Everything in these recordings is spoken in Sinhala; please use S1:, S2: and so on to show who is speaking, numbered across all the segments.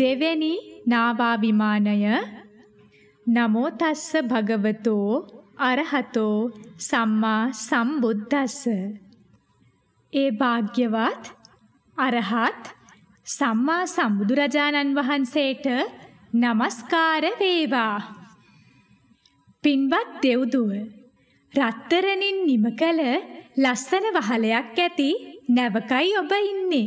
S1: දෙවෙනි නාවාභිමානය නමෝ තස්ස භගවතෝ අරහතෝ සම්මා සම්බුද්දස්ස ඒ භාග්‍යවත් අරහත් සම්මා සම්බුදුරජාණන් වහන්සේට নমස්කාර වේවා පින්වත් දෙව්දුව රත්තරණින් නිම කළ ලස්සන වහලයක් ඇති නැවකයි ඔබ ඉන්නේ.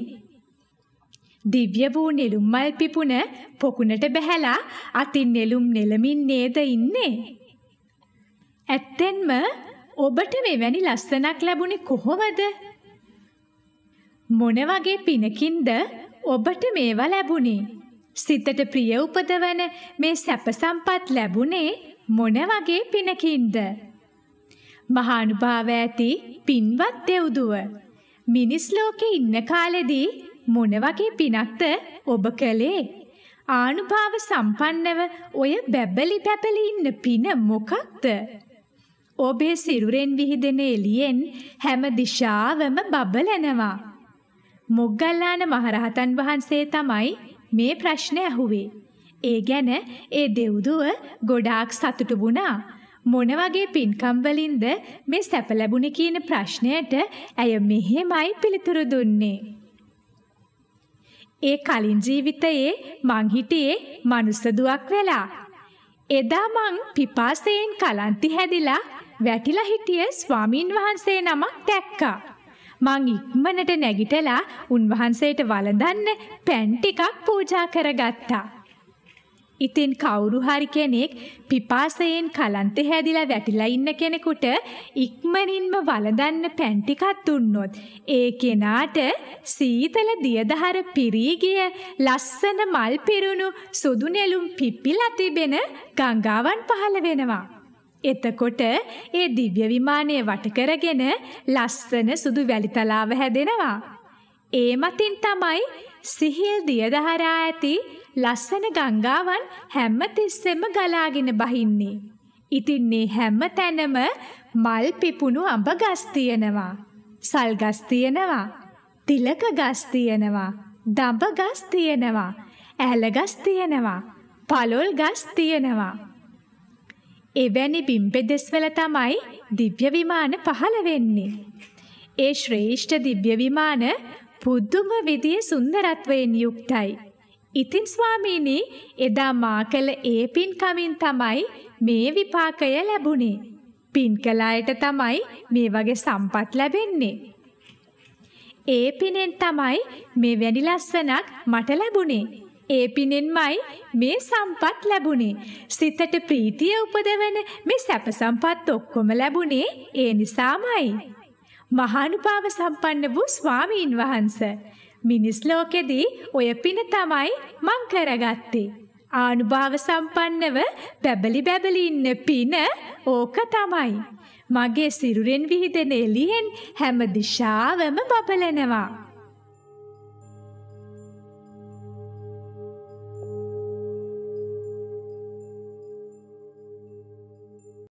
S1: දිව්‍ය වූ නෙළුම් මල් පිපුණ පොකුණට බැහැලා අතින් නෙළුම් නෙලමින් නේද ඉන්නේ. ඇත්තෙන්ම ඔබට මෙවැනි ලස්සනක් ලැබුණේ කොහොමද? මොන වගේ පිනකින්ද ඔබට මේවා ලැබුණේ? සිතට ප්‍රිය උපදවන මේ සැප සම්පත් ලැබුණේ මොන වගේ පිනකින්ද? මහානුභාව ඇති පින්වත් දෙව්දුව මිනිස් ලෝකේ ඉන්න කාලෙදී මොන වගේ පිනක්ද ඔබ කළේ? ආනුභාව සම්පන්නව ඔය බැබලි බැබලි ඉන්න පින මොකක්ද? ඔබේ සිරුරෙන් විහිදෙන එළියෙන් හැම දිශාවම බබලනවා. මොග්ගල්ලාන මහරහතන් වහන්සේ තමයි මේ ප්‍රශ්නේ ඇහුවේ. ඒ ගැන ඒ දෙව්දුව ගොඩාක් සතුටු වුණා. මොන වගේ පින්කම් වලින්ද මේ සැප ලැබුණේ කියන ප්‍රශ්නයට ඇය මෙහෙමයි පිළිතුරු දුන්නේ. ඒ කලින් ජීවිතයේ මං හිටියේ මනුස්ස දුවක් වෙලා. එදා මං පිපාසයෙන් කලන්ති හැදිලා වැටිලා හිටිය ස්වාමින් වහන්සේ නමක් දැක්කා. මං ඉක්මනට නැගිටලා උන්වහන්සේට වළඳන්න පැන් ටිකක් පූජා කරගත්තා. ඉතින් කවුරු හරි කෙනෙක් පිපාසයෙන් කලන්තේ හැදිලා වැටිලා ඉන්න කෙනෙකුට ඉක්මනින්ම වළඳන්න පෑන් ටිකක් දුන්නොත් ඒ කෙනාට සීතල දියදහර පිරී ගිය ලස්සන මල් පිරුණු සුදු නෙළුම් පිපිලා තිබෙන ගංගාවන් පහළ වෙනවා. එතකොට ඒ දිව්‍ය විමානය වට කරගෙන ලස්සන සුදු වැලි තලාව හැදෙනවා. ඒ මතින් තමයි සිහිල් දියදහරා ඇති ලස්සන ගංගාවන් හැම තිස්සෙම ගලාගෙන බහින්නේ. ඉතින් මේ හැම තැනම මල් පිපුණු අඹ ගස් තියෙනවා. සල් ගස් තියෙනවා. තිලක ගස් තියෙනවා. දඹ ගස් තියෙනවා. ඇල ගස් තියෙනවා. පළොල් ගස් තියෙනවා. එවැනි බිම්බෙදෙස්වල තමයි දිව්‍ය විමාන පහළ වෙන්නේ. ඒ ශ්‍රේෂ්ඨ දිව්‍ය විමාන පුදුම විදියේ සුන්දරත්වයෙන් යුක්තයි. ඉතින් ස්වාමීනි එදා මා කළ ඒ පින්කමින් තමයි මේ විපාකය ලැබුණේ. පින් කළායට තමයි මේ වගේ සම්පත් ලැබෙන්නේ. ඒ පිනෙන් තමයි මේ වැඩි ලස්සනක් මට ලැබුණේ. ඒ පිනෙන්මයි මේ සම්පත් ලැබුණේ. සිතට ප්‍රීතිය උපදවන මේ සැප සම්පත් ඔක්කොම ලැබුණේ ඒ නිසාමයි. මහානුභාව සම්පන්න වූ ස්වාමීන් වහන්සේ මිනිස් ලෝකෙදී ඔය පින තමයි මං කරගත්තේ. ආනුභාව සම්පන්නව බැබලි බැබලි ඉන්න පින ඕක තමයි. මගේ සිරුරෙන් විහිදෙන එළියෙන් හැම දිශාවම බබලනවා.